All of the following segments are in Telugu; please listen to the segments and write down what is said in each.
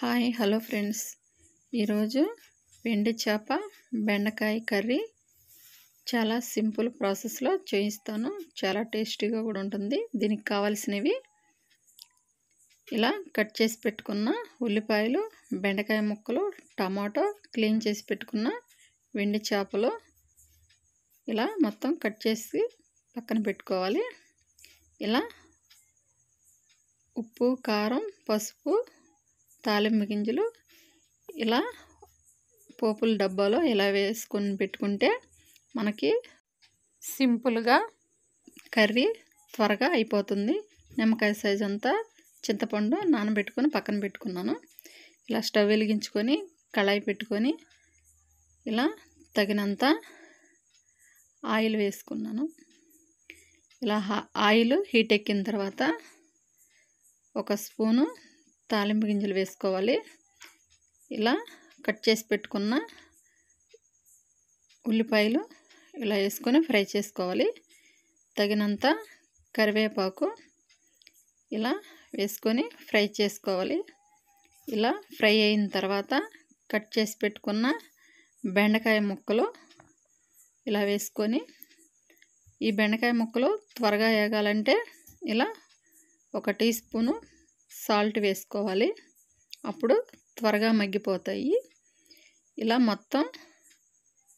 హాయ్ హలో ఫ్రెండ్స్ ఈరోజు వెండి చేప బెండకాయ కర్రీ చాలా సింపుల్ ప్రాసెస్లో చేయిస్తాను చాలా టేస్టీగా కూడా ఉంటుంది దీనికి కావాల్సినవి ఇలా కట్ చేసి పెట్టుకున్న ఉల్లిపాయలు బెండకాయ ముక్కలు టమాటో క్లీన్ చేసి పెట్టుకున్న వెండి చేపలు ఇలా మొత్తం కట్ చేసి పక్కన పెట్టుకోవాలి ఇలా ఉప్పు కారం పసుపు తాలింపు గింజలు ఇలా పోపుల డబ్బాలో ఇలా వేసుకొని పెట్టుకుంటే మనకి సింపుల్గా కర్రీ త్వరగా అయిపోతుంది నిమ్మకాయ సైజ్ అంతా చింతపండు నానబెట్టుకొని పక్కన పెట్టుకున్నాను ఇలా స్టవ్ వెలిగించుకొని కళాయి పెట్టుకొని ఇలా తగినంత ఆయిల్ వేసుకున్నాను ఇలా ఆయిల్ హీట్ ఎక్కిన తర్వాత ఒక స్పూను తాలింపు గింజలు వేసుకోవాలి ఇలా కట్ చేసి పెట్టుకున్న ఉల్లిపాయలు ఇలా వేసుకొని ఫ్రై చేసుకోవాలి తగినంత కరివేపాకు ఇలా వేసుకొని ఫ్రై చేసుకోవాలి ఇలా ఫ్రై అయిన తర్వాత కట్ చేసి పెట్టుకున్న బెండకాయ ముక్కలు ఇలా వేసుకొని ఈ బెండకాయ ముక్కలు త్వరగా వేగాలంటే ఇలా ఒక టీ స్పూను సాల్ట్ వేసుకోవాలి అప్పుడు త్వరగా మగ్గిపోతాయి ఇలా మొత్తం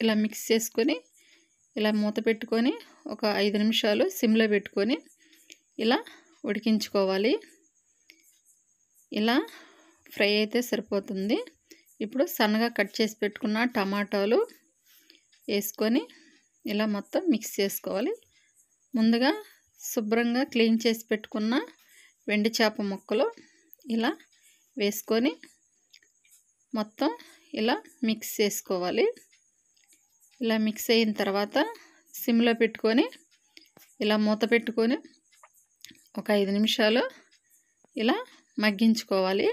ఇలా మిక్స్ చేసుకొని ఇలా మూత పెట్టుకొని ఒక ఐదు నిమిషాలు సిమ్లో పెట్టుకొని ఇలా ఉడికించుకోవాలి ఇలా ఫ్రై అయితే సరిపోతుంది ఇప్పుడు సన్నగా కట్ చేసి పెట్టుకున్న టమాటాలు వేసుకొని ఇలా మొత్తం మిక్స్ చేసుకోవాలి ముందుగా శుభ్రంగా క్లీన్ చేసి పెట్టుకున్న వెండి చేప ముక్కలు ఇలా వేసుకొని మొత్తం ఇలా మిక్స్ చేసుకోవాలి ఇలా మిక్స్ అయిన తర్వాత సిమ్లో పెట్టుకొని ఇలా మూత పెట్టుకొని ఒక ఐదు నిమిషాలు ఇలా మగ్గించుకోవాలి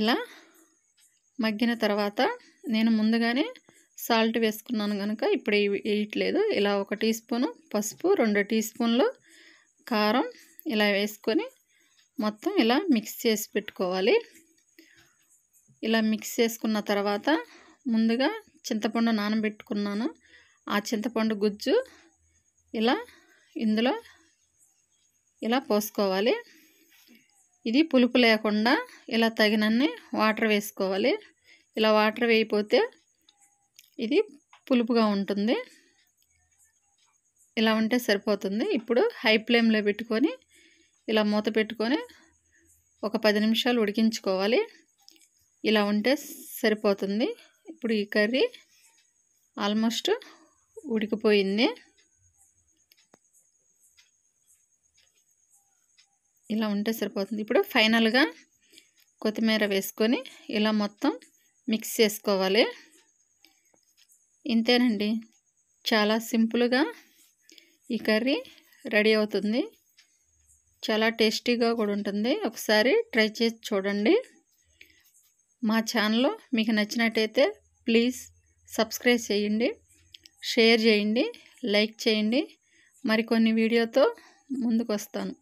ఇలా మగ్గిన తర్వాత నేను ముందుగానే సాల్ట్ వేసుకున్నాను కనుక ఇప్పుడు వేయట్లేదు ఇలా ఒక టీ స్పూను పసుపు రెండు టీ స్పూన్లు కారం ఇలా వేసుకొని మొత్తం ఇలా మిక్స్ చేసి పెట్టుకోవాలి ఇలా మిక్స్ చేసుకున్న తర్వాత ముందుగా చింతపండు నానబెట్టుకున్నాను ఆ చింతపండు గుజ్జు ఇలా ఇందులో ఇలా పోసుకోవాలి ఇది పులుపు లేకుండా ఇలా తగినన్ని వాటర్ వేసుకోవాలి ఇలా వాటర్ వేయిపోతే ఇది పులుపుగా ఉంటుంది ఇలా ఉంటే సరిపోతుంది ఇప్పుడు హై ఫ్లేమ్లో పెట్టుకొని ఇలా మూత పెట్టుకొని ఒక పది నిమిషాలు ఉడికించుకోవాలి ఇలా ఉంటే సరిపోతుంది ఇప్పుడు ఈ కర్రీ ఆల్మోస్ట్ ఉడికిపోయింది ఇలా ఉంటే సరిపోతుంది ఇప్పుడు ఫైనల్గా కొత్తిమీర వేసుకొని ఇలా మొత్తం మిక్స్ చేసుకోవాలి ఇంతేనండి చాలా సింపుల్గా ఈ కర్రీ రెడీ అవుతుంది చాలా టేస్టీగా కూడా ఉంటుంది ఒకసారి ట్రై చేసి చూడండి మా ఛానల్లో మీకు నచ్చినట్టయితే ప్లీజ్ సబ్స్క్రైబ్ చేయండి షేర్ చేయండి లైక్ చేయండి మరికొన్ని వీడియోతో ముందుకు వస్తాను